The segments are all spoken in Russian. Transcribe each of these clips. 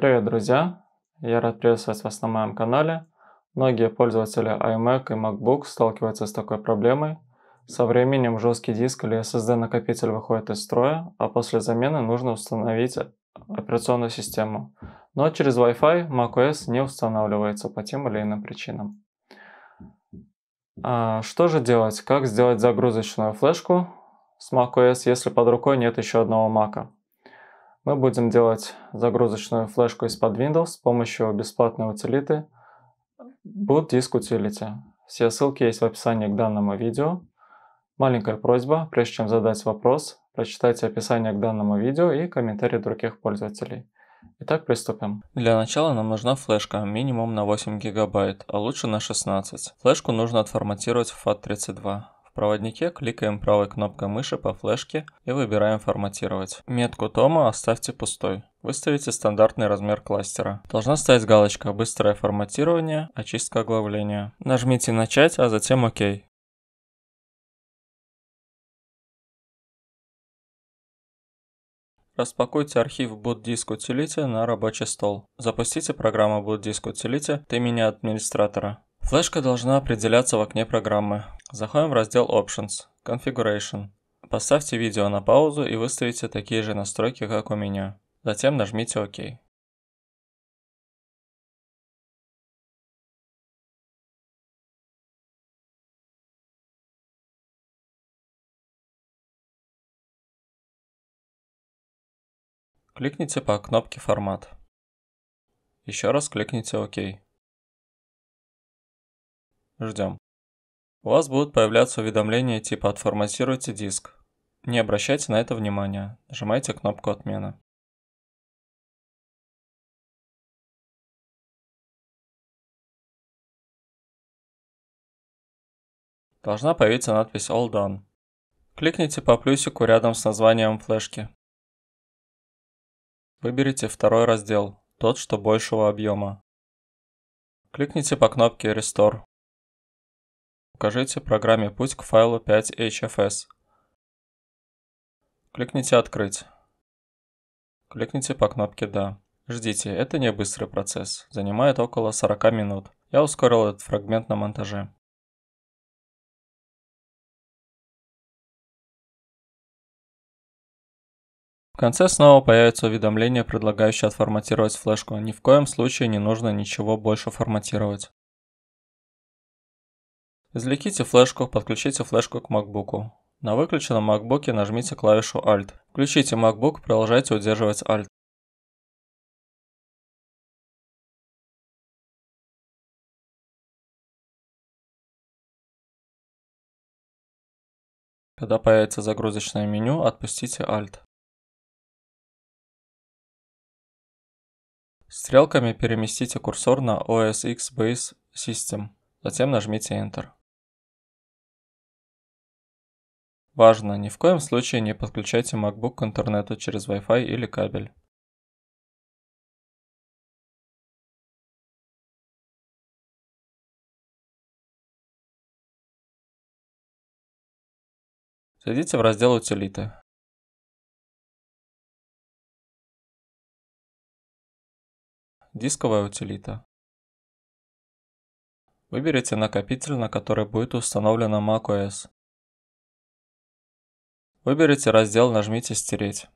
Привет, друзья! Я рад приветствовать вас на моем канале. Многие пользователи iMac и MacBook сталкиваются с такой проблемой. Со временем жесткий диск или SSD-накопитель выходит из строя, а после замены нужно установить операционную систему. Но через Wi-Fi macOS не устанавливается по тем или иным причинам. А что же делать? Как сделать загрузочную флешку с macOS, если под рукой нет еще одного Mac? Мы будем делать загрузочную флешку из-под Windows с помощью бесплатной утилиты Boot Disk Utility. Все ссылки есть в описании к данному видео. Маленькая просьба, прежде чем задать вопрос, прочитайте описание к данному видео и комментарии других пользователей. Итак, приступим. Для начала нам нужна флешка, минимум на 8 гигабайт, а лучше на 16. Флешку нужно отформатировать в FAT32. В проводнике кликаем правой кнопкой мыши по флешке и выбираем «Форматировать». Метку тома оставьте пустой. Выставите стандартный размер кластера. Должна стоять галочка «Быстрое форматирование. Очистка оглавления». Нажмите «Начать», а затем «Ок». Распакуйте архив Boot Utility на рабочий стол. Запустите программу Boot Disk Utility от имени администратора. Флешка должна определяться в окне программы. Заходим в раздел Options, Configuration. Поставьте видео на паузу и выставите такие же настройки, как у меня. Затем нажмите ОК. Кликните по кнопке «Формат». Еще раз кликните ОК. Ждем. У вас будут появляться уведомления типа «Отформатируйте диск». Не обращайте на это внимания. Нажимайте кнопку «Отмена». Должна появиться надпись «All Done». Кликните по плюсику рядом с названием флешки. Выберите второй раздел, тот, что большего объема. Кликните по кнопке «Restore» укажите программе путь к файлу 5HFS. Кликните «Открыть». Кликните по кнопке «Да». Ждите, это не быстрый процесс, занимает около 40 минут. Я ускорил этот фрагмент на монтаже. В конце снова появится уведомление, предлагающее отформатировать флешку. Ни в коем случае не нужно ничего больше форматировать. Извлеките флешку, подключите флешку к MacBook. На выключенном MacBook нажмите клавишу Alt. Включите MacBook, продолжайте удерживать Alt. Когда появится загрузочное меню, отпустите Alt. Стрелками переместите курсор на OS X Base System, затем нажмите Enter. Важно, ни в коем случае не подключайте MacBook к интернету через Wi-Fi или кабель. Зайдите в раздел «Утилиты». Дисковая утилита. Выберите накопитель, на который будет установлена macOS. Выберите раздел, нажмите «Стереть».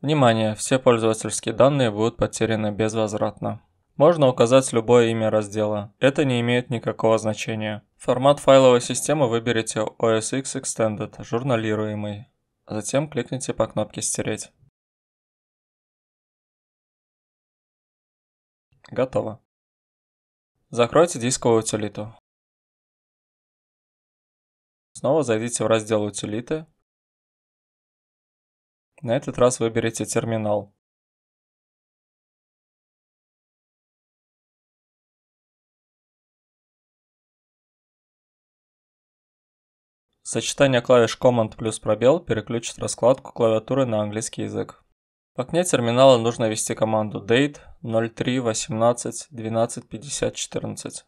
Внимание! Все пользовательские данные будут потеряны безвозвратно. Можно указать любое имя раздела. Это не имеет никакого значения. Формат файловой системы выберите OSX Extended, журналируемый. Затем кликните по кнопке «Стереть». Готово. Закройте дисковую утилиту. Снова зайдите в раздел «Утилиты». На этот раз выберите терминал. Сочетание клавиш Command плюс пробел переключит раскладку клавиатуры на английский язык. В окне терминала нужно ввести команду date 03 18 12 50 14.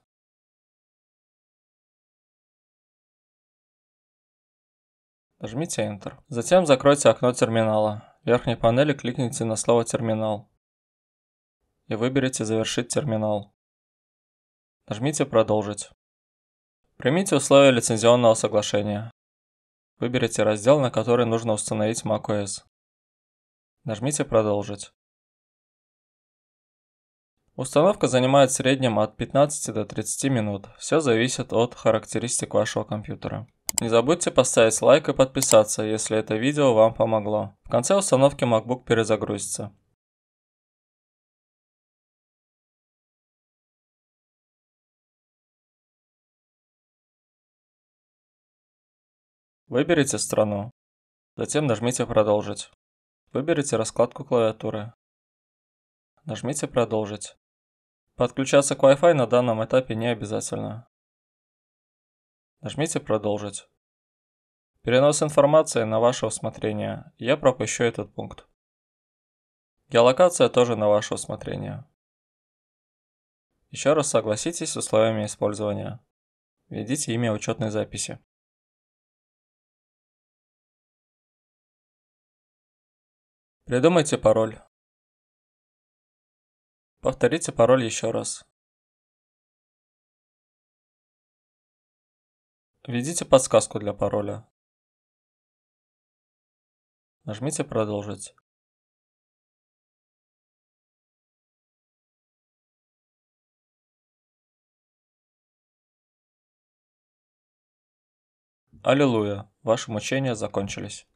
Нажмите Enter. Затем закройте окно терминала. В верхней панели кликните на слово «Терминал» и выберите «Завершить терминал». Нажмите «Продолжить». Примите условия лицензионного соглашения. Выберите раздел, на который нужно установить macOS. Нажмите «Продолжить». Установка занимает в среднем от 15 до 30 минут. Все зависит от характеристик вашего компьютера. Не забудьте поставить лайк и подписаться, если это видео вам помогло. В конце установки MacBook перезагрузится. Выберите страну. Затем нажмите «Продолжить». Выберите раскладку клавиатуры. Нажмите «Продолжить». Подключаться к Wi-Fi на данном этапе не обязательно. Нажмите «Продолжить». Перенос информации на ваше усмотрение. Я пропущу этот пункт. Геолокация тоже на ваше усмотрение. Еще раз согласитесь с условиями использования. Введите имя учетной записи. Придумайте пароль. Повторите пароль еще раз. Введите подсказку для пароля. Нажмите «Продолжить». Аллилуйя, ваши мучения закончились.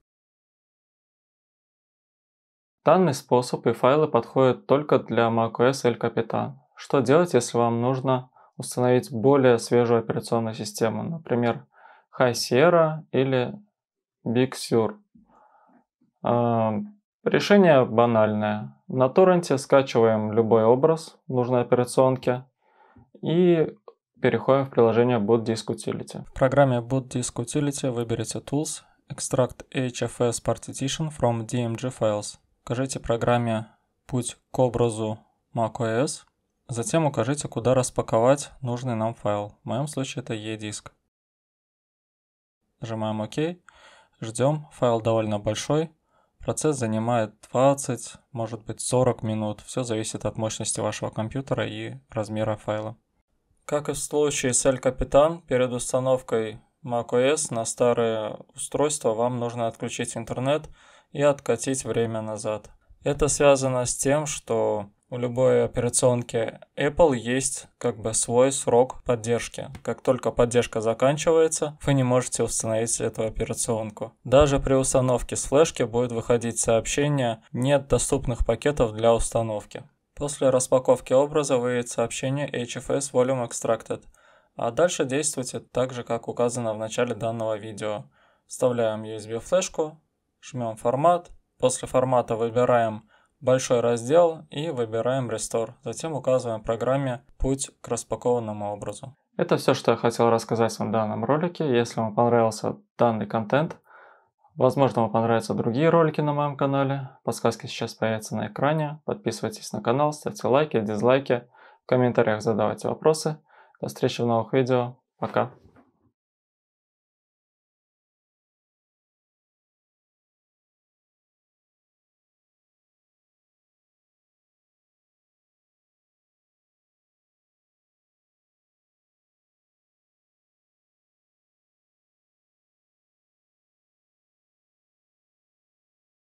Данный способ и файлы подходят только для macOS El Capitan. Что делать, если вам нужно установить более свежую операционную систему, например, High Sierra или Big Sur. А, решение банальное. На торренте скачиваем любой образ нужной операционки и переходим в приложение Boot Disk Utility. В программе Boot Disk Utility выберите Tools, Extract HFS Partition from DMG Files. Скажите программе путь к образу macOS Затем укажите, куда распаковать нужный нам файл. В моем случае это E-диск. Нажимаем ОК. Ждем. Файл довольно большой. Процесс занимает 20, может быть 40 минут. Все зависит от мощности вашего компьютера и размера файла. Как и в случае с El Capitan, перед установкой macOS на старое устройство вам нужно отключить интернет и откатить время назад. Это связано с тем, что у любой операционки Apple есть как бы свой срок поддержки. Как только поддержка заканчивается, вы не можете установить эту операционку. Даже при установке с флешки будет выходить сообщение «Нет доступных пакетов для установки». После распаковки образа выйдет сообщение HFS Volume Extracted, а дальше действуйте так же, как указано в начале данного видео. Вставляем USB-флешку, жмем формат, после формата выбираем большой раздел и выбираем Restore. Затем указываем программе путь к распакованному образу. Это все, что я хотел рассказать вам в данном ролике. Если вам понравился данный контент, возможно вам понравятся другие ролики на моем канале. Подсказки сейчас появятся на экране. Подписывайтесь на канал, ставьте лайки, дизлайки. В комментариях задавайте вопросы. До встречи в новых видео. Пока.